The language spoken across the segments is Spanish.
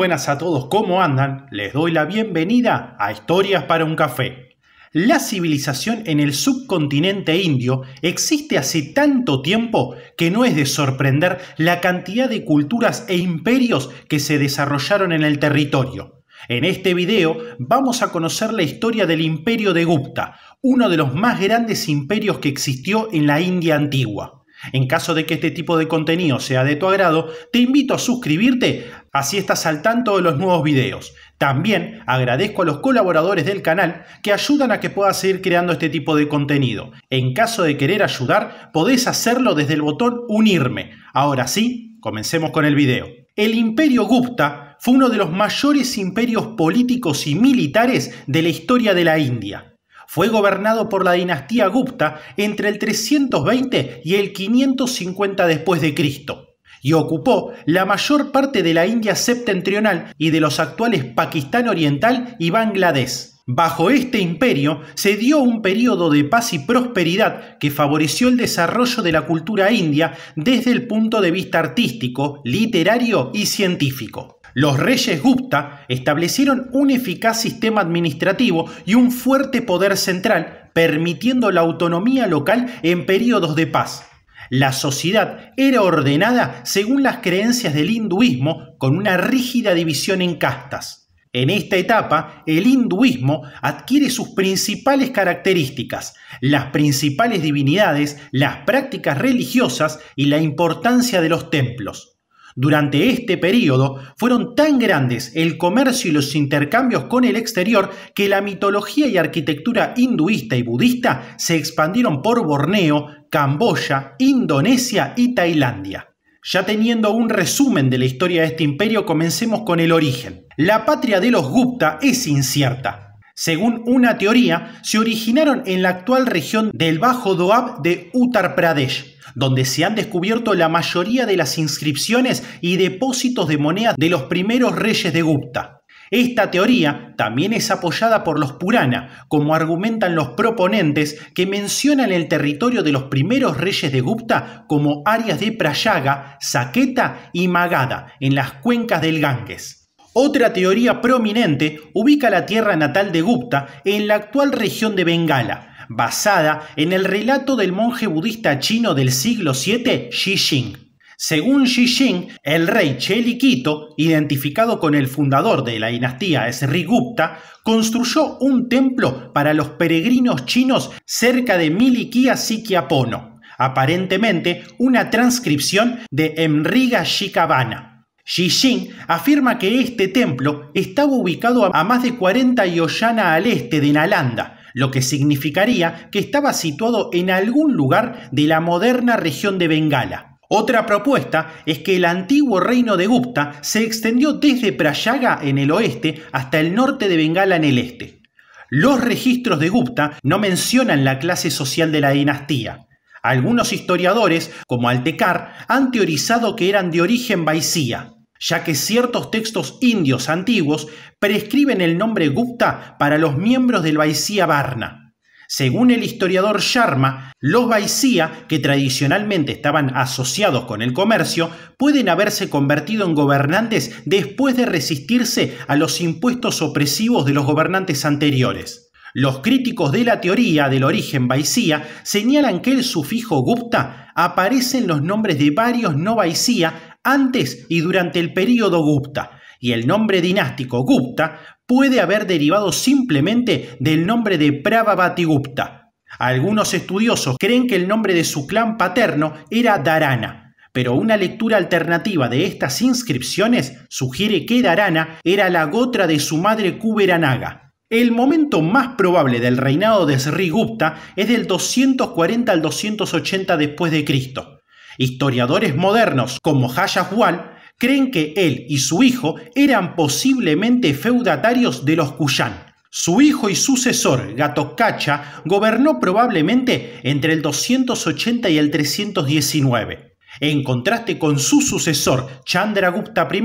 buenas a todos, ¿cómo andan? Les doy la bienvenida a Historias para un Café. La civilización en el subcontinente indio existe hace tanto tiempo que no es de sorprender la cantidad de culturas e imperios que se desarrollaron en el territorio. En este video vamos a conocer la historia del imperio de Gupta, uno de los más grandes imperios que existió en la India antigua. En caso de que este tipo de contenido sea de tu agrado, te invito a suscribirte Así estás al tanto de los nuevos videos. También agradezco a los colaboradores del canal que ayudan a que pueda seguir creando este tipo de contenido. En caso de querer ayudar, podés hacerlo desde el botón unirme. Ahora sí, comencemos con el video. El imperio Gupta fue uno de los mayores imperios políticos y militares de la historia de la India fue gobernado por la dinastía Gupta entre el 320 y el 550 después de Cristo y ocupó la mayor parte de la India septentrional y de los actuales Pakistán Oriental y Bangladesh. Bajo este imperio se dio un periodo de paz y prosperidad que favoreció el desarrollo de la cultura india desde el punto de vista artístico, literario y científico. Los reyes Gupta establecieron un eficaz sistema administrativo y un fuerte poder central, permitiendo la autonomía local en periodos de paz, la sociedad era ordenada según las creencias del hinduismo con una rígida división en castas. En esta etapa, el hinduismo adquiere sus principales características, las principales divinidades, las prácticas religiosas y la importancia de los templos. Durante este periodo fueron tan grandes el comercio y los intercambios con el exterior que la mitología y arquitectura hinduista y budista se expandieron por Borneo, Camboya, Indonesia y Tailandia. Ya teniendo un resumen de la historia de este imperio, comencemos con el origen. La patria de los Gupta es incierta. Según una teoría, se originaron en la actual región del Bajo Doab de Uttar Pradesh, donde se han descubierto la mayoría de las inscripciones y depósitos de moneda de los primeros reyes de Gupta. Esta teoría también es apoyada por los Purana, como argumentan los proponentes que mencionan el territorio de los primeros reyes de Gupta como áreas de Prayaga, Saqueta y Magada, en las cuencas del Ganges. Otra teoría prominente ubica la tierra natal de Gupta en la actual región de Bengala, basada en el relato del monje budista chino del siglo VII, Xi según Xi el rey Cheliquito, identificado con el fundador de la dinastía Gupta, construyó un templo para los peregrinos chinos cerca de Milikia Sikiapono, aparentemente una transcripción de Emriga Shikabana. Xi afirma que este templo estaba ubicado a más de 40 yoyana al este de Nalanda, lo que significaría que estaba situado en algún lugar de la moderna región de Bengala. Otra propuesta es que el antiguo reino de Gupta se extendió desde Prayaga en el oeste hasta el norte de Bengala en el este. Los registros de Gupta no mencionan la clase social de la dinastía. Algunos historiadores, como Altecar, han teorizado que eran de origen vaisía, ya que ciertos textos indios antiguos prescriben el nombre Gupta para los miembros del vaisía Varna. Según el historiador Sharma, los Baisía, que tradicionalmente estaban asociados con el comercio, pueden haberse convertido en gobernantes después de resistirse a los impuestos opresivos de los gobernantes anteriores. Los críticos de la teoría del origen Baisía señalan que el sufijo Gupta aparece en los nombres de varios no Baisía antes y durante el período Gupta, y el nombre dinástico Gupta puede haber derivado simplemente del nombre de Gupta. Algunos estudiosos creen que el nombre de su clan paterno era Darana, pero una lectura alternativa de estas inscripciones sugiere que Darana era la gotra de su madre Kuberanaga. El momento más probable del reinado de Sri Gupta es del 240 al 280 después de Cristo. Historiadores modernos como Hayaswal creen que él y su hijo eran posiblemente feudatarios de los Kuyan. Su hijo y sucesor, Kacha, gobernó probablemente entre el 280 y el 319, en contraste con su sucesor, Chandragupta I,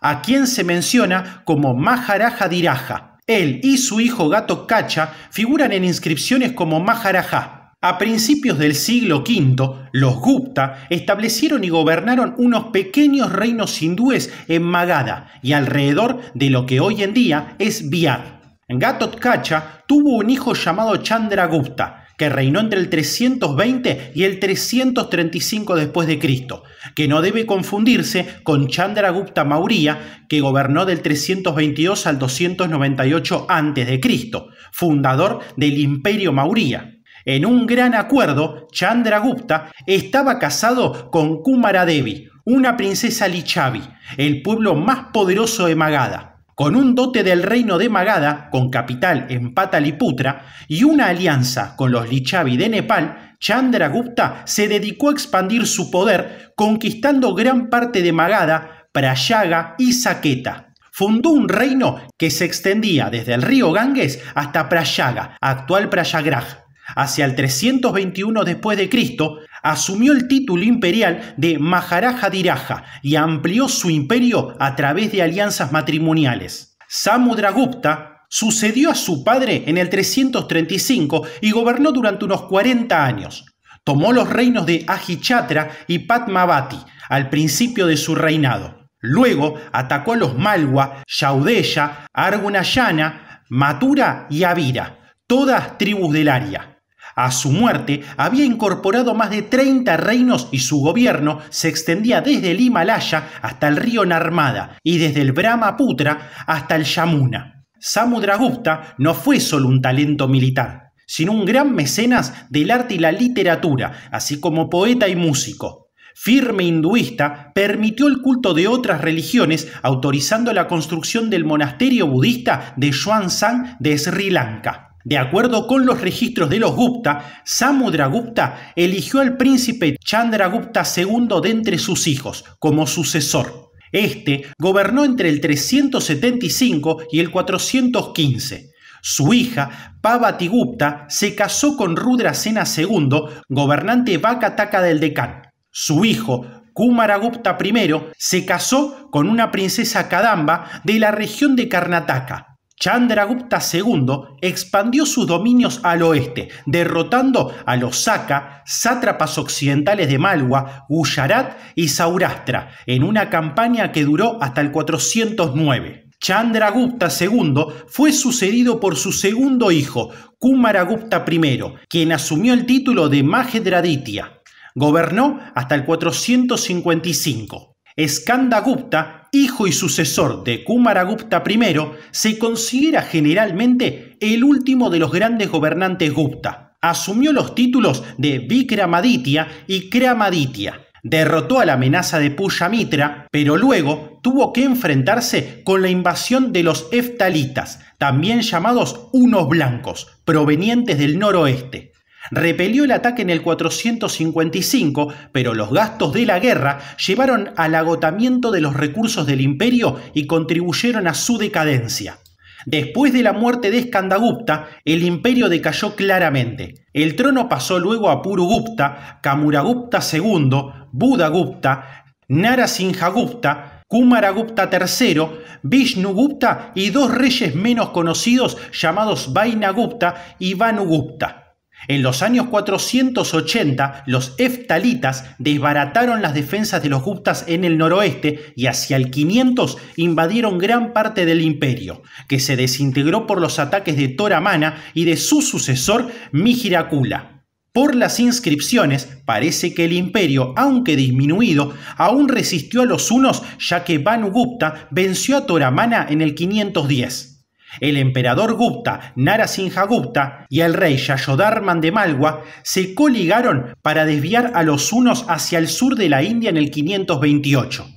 a quien se menciona como Maharaja Diraja. Él y su hijo Kacha figuran en inscripciones como Maharaja, a principios del siglo V, los Gupta establecieron y gobernaron unos pequeños reinos hindúes en Magadha y alrededor de lo que hoy en día es Bihar. Gatotkacha tuvo un hijo llamado Chandra Gupta, que reinó entre el 320 y el 335 después de Cristo, que no debe confundirse con Chandra Gupta Maurya, que gobernó del 322 al 298 antes de Cristo, fundador del Imperio Maurya. En un gran acuerdo, Chandragupta estaba casado con Kumara Devi, una princesa Lichavi, el pueblo más poderoso de Magadha. Con un dote del reino de Magadha, con capital en Pataliputra, y una alianza con los Lichavi de Nepal, Chandragupta se dedicó a expandir su poder, conquistando gran parte de Magadha, Prayaga y Saqueta. Fundó un reino que se extendía desde el río Ganges hasta Prayaga, actual Prayagraj, hacia el 321 después de Cristo, asumió el título imperial de Maharaja Diraja y amplió su imperio a través de alianzas matrimoniales. Samudragupta sucedió a su padre en el 335 y gobernó durante unos 40 años. Tomó los reinos de Ajichatra y Padmavati al principio de su reinado. Luego atacó a los Malwa, Yaudeya, Argunayana, Matura y Avira, todas tribus del área. A su muerte había incorporado más de 30 reinos y su gobierno se extendía desde el Himalaya hasta el río Narmada y desde el Brahmaputra hasta el Yamuna. Samudragupta no fue solo un talento militar, sino un gran mecenas del arte y la literatura, así como poeta y músico firme hinduista, permitió el culto de otras religiones, autorizando la construcción del monasterio budista de San de Sri Lanka. De acuerdo con los registros de los Gupta, Samudragupta eligió al príncipe Chandragupta II de entre sus hijos como sucesor. Este gobernó entre el 375 y el 415. Su hija, Pavati Gupta, se casó con Rudrasena II, gobernante Vakataka del Deccan. Su hijo, Kumaragupta I, se casó con una princesa Kadamba de la región de Karnataka. Chandragupta II expandió sus dominios al oeste, derrotando a los Saka, sátrapas occidentales de Malwa, Gujarat y Saurastra, en una campaña que duró hasta el 409. Chandragupta II fue sucedido por su segundo hijo, Kumaragupta I, quien asumió el título de Mahedraditya. Gobernó hasta el 455. Skandagupta hijo y sucesor de Kumaragupta I, se considera generalmente el último de los grandes gobernantes Gupta. Asumió los títulos de Vikramaditya y Kramaditya. Derrotó a la amenaza de Mitra pero luego tuvo que enfrentarse con la invasión de los Eftalitas, también llamados unos blancos, provenientes del noroeste. Repelió el ataque en el 455, pero los gastos de la guerra llevaron al agotamiento de los recursos del imperio y contribuyeron a su decadencia. Después de la muerte de Skandagupta, el imperio decayó claramente. El trono pasó luego a Purugupta, Kamuragupta II, Budagupta, Narasinhagupta, Kumaragupta III, Gupta y dos reyes menos conocidos llamados Vainagupta y Vanugupta. En los años 480, los eftalitas desbarataron las defensas de los guptas en el noroeste y hacia el 500 invadieron gran parte del imperio, que se desintegró por los ataques de Toramana y de su sucesor Mijirakula. Por las inscripciones, parece que el imperio, aunque disminuido, aún resistió a los hunos ya que Banu Gupta venció a Toramana en el 510 el emperador Gupta Narasimha Gupta y el rey Yashodharman de Malwa se coligaron para desviar a los unos hacia el sur de la India en el 528.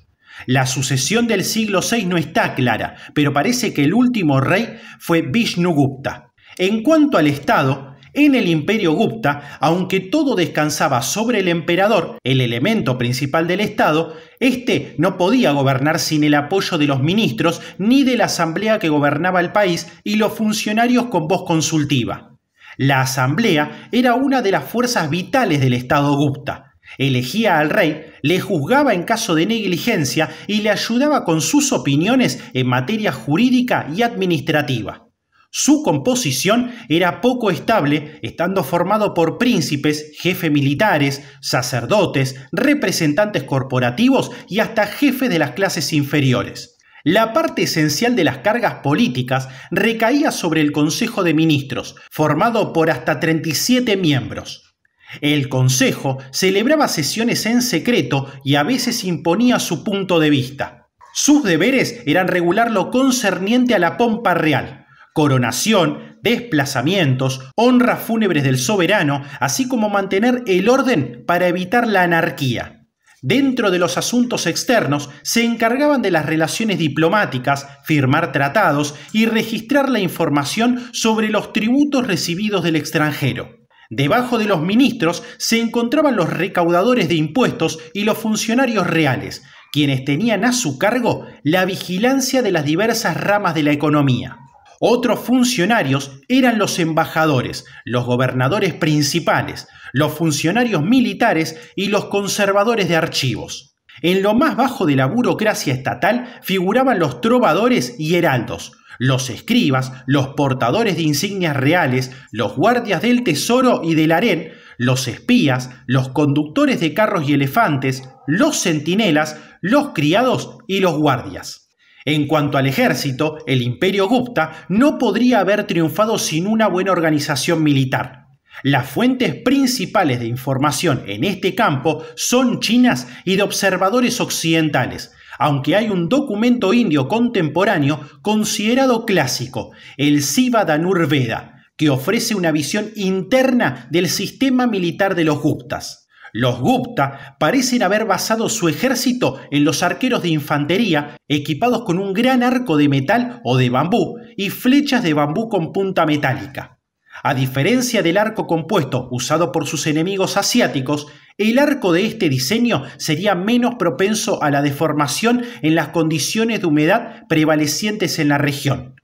La sucesión del siglo VI no está clara, pero parece que el último rey fue Vishnu Gupta. En cuanto al Estado, en el imperio Gupta, aunque todo descansaba sobre el emperador, el elemento principal del Estado, éste no podía gobernar sin el apoyo de los ministros ni de la asamblea que gobernaba el país y los funcionarios con voz consultiva. La asamblea era una de las fuerzas vitales del Estado Gupta. Elegía al rey, le juzgaba en caso de negligencia y le ayudaba con sus opiniones en materia jurídica y administrativa. Su composición era poco estable, estando formado por príncipes, jefes militares, sacerdotes, representantes corporativos y hasta jefes de las clases inferiores. La parte esencial de las cargas políticas recaía sobre el Consejo de Ministros, formado por hasta 37 miembros. El Consejo celebraba sesiones en secreto y a veces imponía su punto de vista. Sus deberes eran regular lo concerniente a la pompa real, coronación, desplazamientos, honras fúnebres del soberano, así como mantener el orden para evitar la anarquía. Dentro de los asuntos externos se encargaban de las relaciones diplomáticas, firmar tratados y registrar la información sobre los tributos recibidos del extranjero. Debajo de los ministros se encontraban los recaudadores de impuestos y los funcionarios reales, quienes tenían a su cargo la vigilancia de las diversas ramas de la economía. Otros funcionarios eran los embajadores, los gobernadores principales, los funcionarios militares y los conservadores de archivos. En lo más bajo de la burocracia estatal figuraban los trovadores y heraldos, los escribas, los portadores de insignias reales, los guardias del tesoro y del harén, los espías, los conductores de carros y elefantes, los centinelas, los criados y los guardias. En cuanto al ejército, el imperio Gupta no podría haber triunfado sin una buena organización militar. Las fuentes principales de información en este campo son chinas y de observadores occidentales, aunque hay un documento indio contemporáneo considerado clásico, el Danur Veda, que ofrece una visión interna del sistema militar de los Guptas. Los Gupta parecen haber basado su ejército en los arqueros de infantería equipados con un gran arco de metal o de bambú y flechas de bambú con punta metálica. A diferencia del arco compuesto usado por sus enemigos asiáticos, el arco de este diseño sería menos propenso a la deformación en las condiciones de humedad prevalecientes en la región.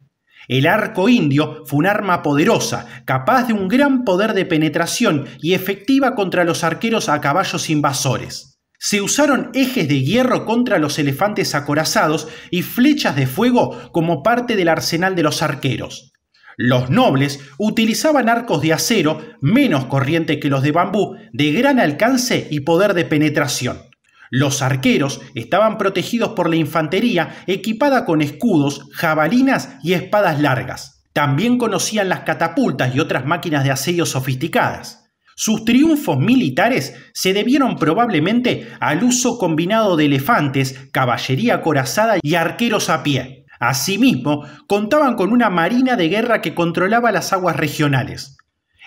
El arco indio fue un arma poderosa, capaz de un gran poder de penetración y efectiva contra los arqueros a caballos invasores. Se usaron ejes de hierro contra los elefantes acorazados y flechas de fuego como parte del arsenal de los arqueros. Los nobles utilizaban arcos de acero, menos corriente que los de bambú, de gran alcance y poder de penetración. Los arqueros estaban protegidos por la infantería equipada con escudos, jabalinas y espadas largas. También conocían las catapultas y otras máquinas de asedio sofisticadas. Sus triunfos militares se debieron probablemente al uso combinado de elefantes, caballería corazada y arqueros a pie. Asimismo, contaban con una marina de guerra que controlaba las aguas regionales.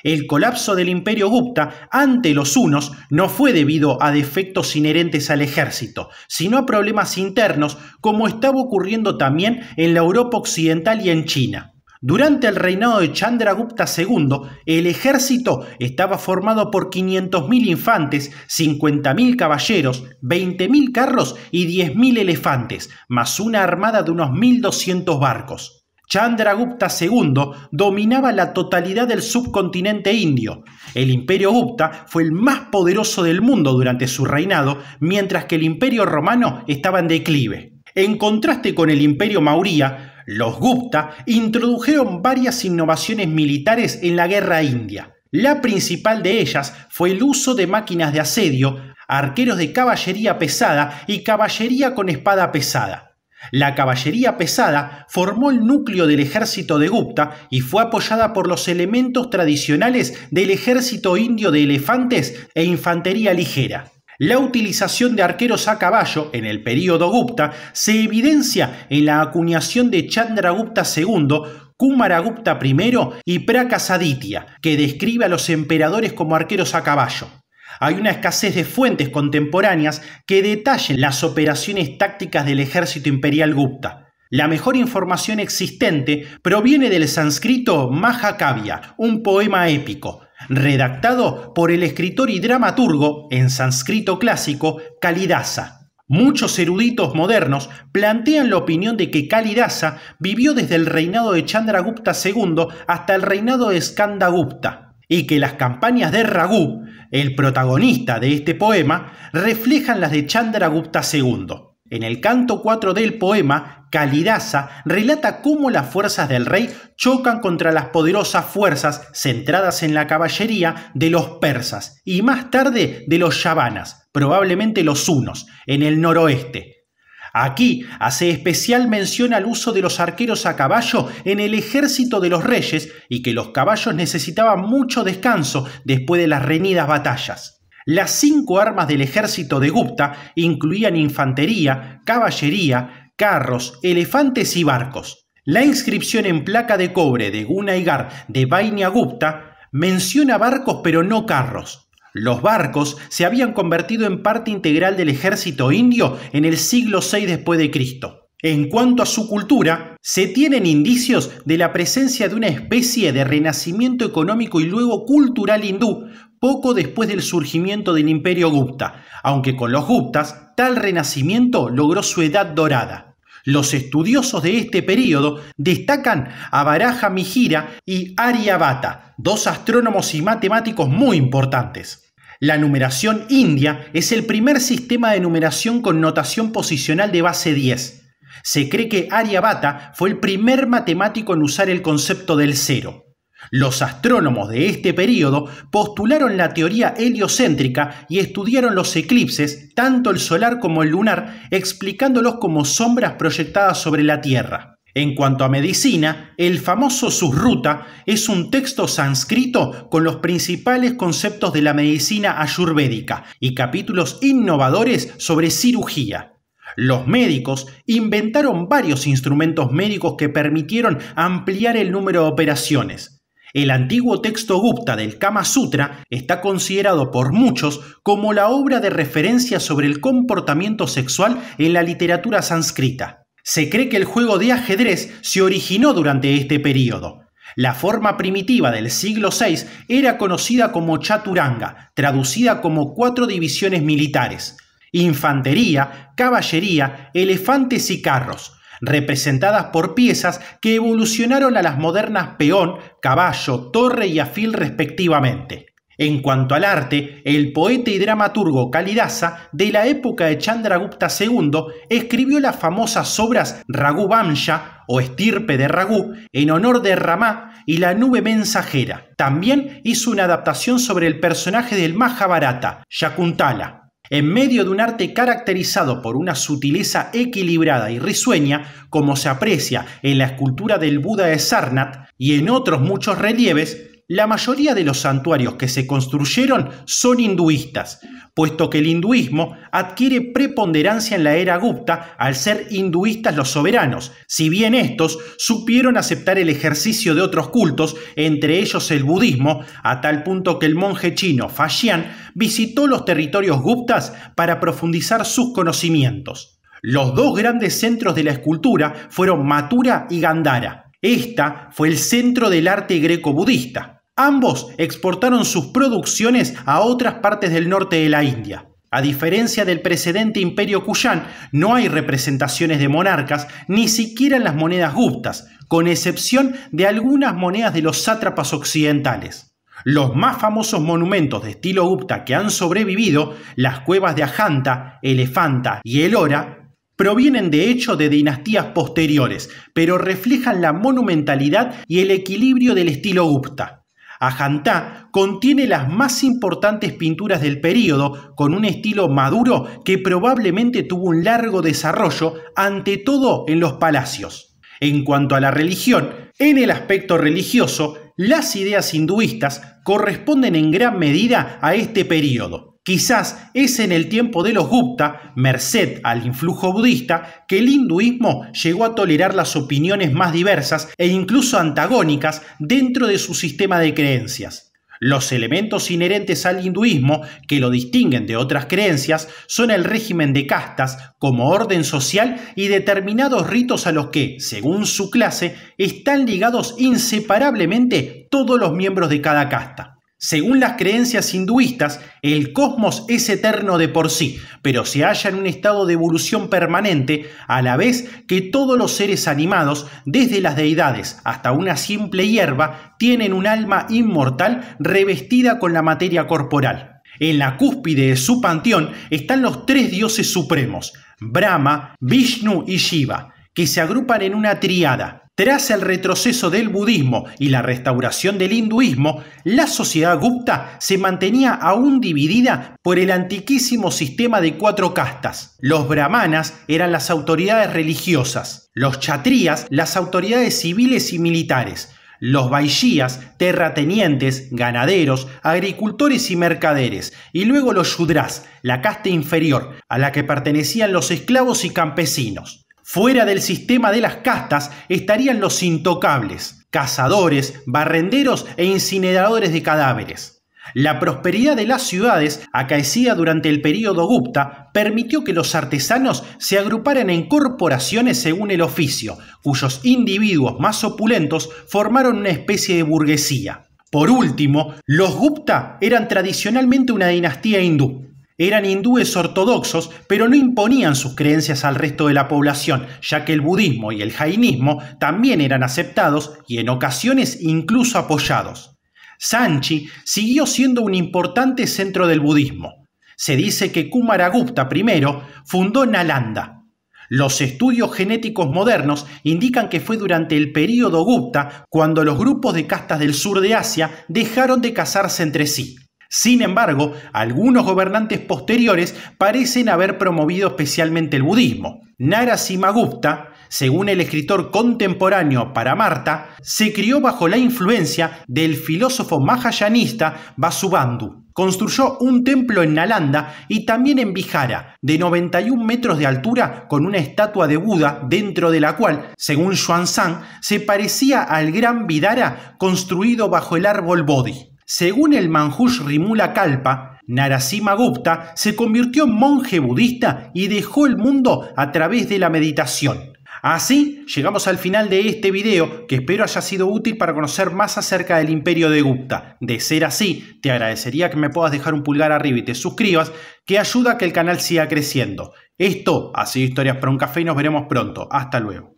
El colapso del imperio Gupta ante los hunos no fue debido a defectos inherentes al ejército, sino a problemas internos como estaba ocurriendo también en la Europa occidental y en China. Durante el reinado de Chandra Gupta II, el ejército estaba formado por 500.000 infantes, 50.000 caballeros, 20.000 carros y 10.000 elefantes, más una armada de unos 1.200 barcos. Chandragupta II dominaba la totalidad del subcontinente indio. El imperio Gupta fue el más poderoso del mundo durante su reinado, mientras que el imperio romano estaba en declive. En contraste con el imperio mauría, los Gupta introdujeron varias innovaciones militares en la guerra india. La principal de ellas fue el uso de máquinas de asedio, arqueros de caballería pesada y caballería con espada pesada. La caballería pesada formó el núcleo del ejército de Gupta y fue apoyada por los elementos tradicionales del ejército indio de elefantes e infantería ligera. La utilización de arqueros a caballo en el período Gupta se evidencia en la acuñación de Chandragupta II, Kumaragupta I y Prakasaditya, que describe a los emperadores como arqueros a caballo. Hay una escasez de fuentes contemporáneas que detallen las operaciones tácticas del ejército imperial Gupta. La mejor información existente proviene del sánscrito Mahakavya, un poema épico, redactado por el escritor y dramaturgo en sánscrito clásico Kalidasa. Muchos eruditos modernos plantean la opinión de que Kalidasa vivió desde el reinado de Chandragupta II hasta el reinado de Skanda Gupta y que las campañas de Raghu, el protagonista de este poema, reflejan las de Chandragupta II. En el canto 4 del poema, Kalidasa relata cómo las fuerzas del rey chocan contra las poderosas fuerzas centradas en la caballería de los persas y más tarde de los yavanas, probablemente los hunos, en el noroeste, Aquí hace especial mención al uso de los arqueros a caballo en el ejército de los reyes y que los caballos necesitaban mucho descanso después de las reñidas batallas. Las cinco armas del ejército de Gupta incluían infantería, caballería, carros, elefantes y barcos. La inscripción en placa de cobre de Gunaigar de Vainia Gupta menciona barcos pero no carros. Los barcos se habían convertido en parte integral del ejército indio en el siglo VI después de Cristo. En cuanto a su cultura, se tienen indicios de la presencia de una especie de renacimiento económico y luego cultural hindú poco después del surgimiento del imperio Gupta, aunque con los Guptas tal renacimiento logró su edad dorada. Los estudiosos de este período destacan a Baraja Mijira y Aryabhata, dos astrónomos y matemáticos muy importantes. La numeración india es el primer sistema de numeración con notación posicional de base 10. Se cree que Aryabhata fue el primer matemático en usar el concepto del cero. Los astrónomos de este periodo postularon la teoría heliocéntrica y estudiaron los eclipses, tanto el solar como el lunar, explicándolos como sombras proyectadas sobre la Tierra. En cuanto a medicina, el famoso Susruta es un texto sánscrito con los principales conceptos de la medicina ayurvédica y capítulos innovadores sobre cirugía. Los médicos inventaron varios instrumentos médicos que permitieron ampliar el número de operaciones. El antiguo texto Gupta del Kama Sutra está considerado por muchos como la obra de referencia sobre el comportamiento sexual en la literatura sánscrita. Se cree que el juego de ajedrez se originó durante este periodo. La forma primitiva del siglo VI era conocida como chaturanga, traducida como cuatro divisiones militares, infantería, caballería, elefantes y carros, representadas por piezas que evolucionaron a las modernas peón, caballo, torre y afil respectivamente. En cuanto al arte, el poeta y dramaturgo Kalidasa, de la época de Chandragupta II, escribió las famosas obras Raghu Bamsha o Estirpe de Raghu en honor de Ramá y la nube mensajera. También hizo una adaptación sobre el personaje del Mahabharata, Yakuntala. En medio de un arte caracterizado por una sutileza equilibrada y risueña, como se aprecia en la escultura del Buda de Sarnath y en otros muchos relieves, la mayoría de los santuarios que se construyeron son hinduistas, puesto que el hinduismo adquiere preponderancia en la era Gupta al ser hinduistas los soberanos, si bien estos supieron aceptar el ejercicio de otros cultos, entre ellos el budismo, a tal punto que el monje chino Fashian visitó los territorios guptas para profundizar sus conocimientos. Los dos grandes centros de la escultura fueron Mathura y Gandhara. Esta fue el centro del arte greco-budista. Ambos exportaron sus producciones a otras partes del norte de la India. A diferencia del precedente imperio kushan, no hay representaciones de monarcas, ni siquiera en las monedas guptas, con excepción de algunas monedas de los sátrapas occidentales. Los más famosos monumentos de estilo gupta que han sobrevivido, las cuevas de Ajanta, Elefanta y Elora, provienen de hecho de dinastías posteriores, pero reflejan la monumentalidad y el equilibrio del estilo gupta. Ajantá contiene las más importantes pinturas del período, con un estilo maduro que probablemente tuvo un largo desarrollo, ante todo en los palacios. En cuanto a la religión, en el aspecto religioso, las ideas hinduistas corresponden en gran medida a este período. Quizás es en el tiempo de los Gupta, merced al influjo budista, que el hinduismo llegó a tolerar las opiniones más diversas e incluso antagónicas dentro de su sistema de creencias. Los elementos inherentes al hinduismo que lo distinguen de otras creencias son el régimen de castas como orden social y determinados ritos a los que, según su clase, están ligados inseparablemente todos los miembros de cada casta. Según las creencias hinduistas, el cosmos es eterno de por sí, pero se halla en un estado de evolución permanente, a la vez que todos los seres animados, desde las deidades hasta una simple hierba, tienen un alma inmortal revestida con la materia corporal. En la cúspide de su panteón están los tres dioses supremos, Brahma, Vishnu y Shiva, que se agrupan en una triada, tras el retroceso del budismo y la restauración del hinduismo, la sociedad gupta se mantenía aún dividida por el antiquísimo sistema de cuatro castas. Los brahmanas eran las autoridades religiosas, los chatrías las autoridades civiles y militares, los vaishyas, terratenientes, ganaderos, agricultores y mercaderes, y luego los yudras, la casta inferior, a la que pertenecían los esclavos y campesinos. Fuera del sistema de las castas estarían los intocables, cazadores, barrenderos e incineradores de cadáveres. La prosperidad de las ciudades, acaecida durante el período Gupta, permitió que los artesanos se agruparan en corporaciones según el oficio, cuyos individuos más opulentos formaron una especie de burguesía. Por último, los Gupta eran tradicionalmente una dinastía hindú, eran hindúes ortodoxos, pero no imponían sus creencias al resto de la población, ya que el budismo y el jainismo también eran aceptados y en ocasiones incluso apoyados. Sanchi siguió siendo un importante centro del budismo. Se dice que Kumaragupta I fundó Nalanda. Los estudios genéticos modernos indican que fue durante el período Gupta cuando los grupos de castas del sur de Asia dejaron de casarse entre sí. Sin embargo, algunos gobernantes posteriores parecen haber promovido especialmente el budismo. Gupta, según el escritor contemporáneo Paramarta, se crió bajo la influencia del filósofo mahayanista Vasubandhu. Construyó un templo en Nalanda y también en Bihara, de 91 metros de altura, con una estatua de Buda dentro de la cual, según Xuanzang, se parecía al gran Vidara construido bajo el árbol Bodhi. Según el Manjush Rimula Kalpa, Narasimha Gupta se convirtió en monje budista y dejó el mundo a través de la meditación. Así llegamos al final de este video que espero haya sido útil para conocer más acerca del imperio de Gupta. De ser así, te agradecería que me puedas dejar un pulgar arriba y te suscribas, que ayuda a que el canal siga creciendo. Esto ha sido Historias para un Café y nos veremos pronto. Hasta luego.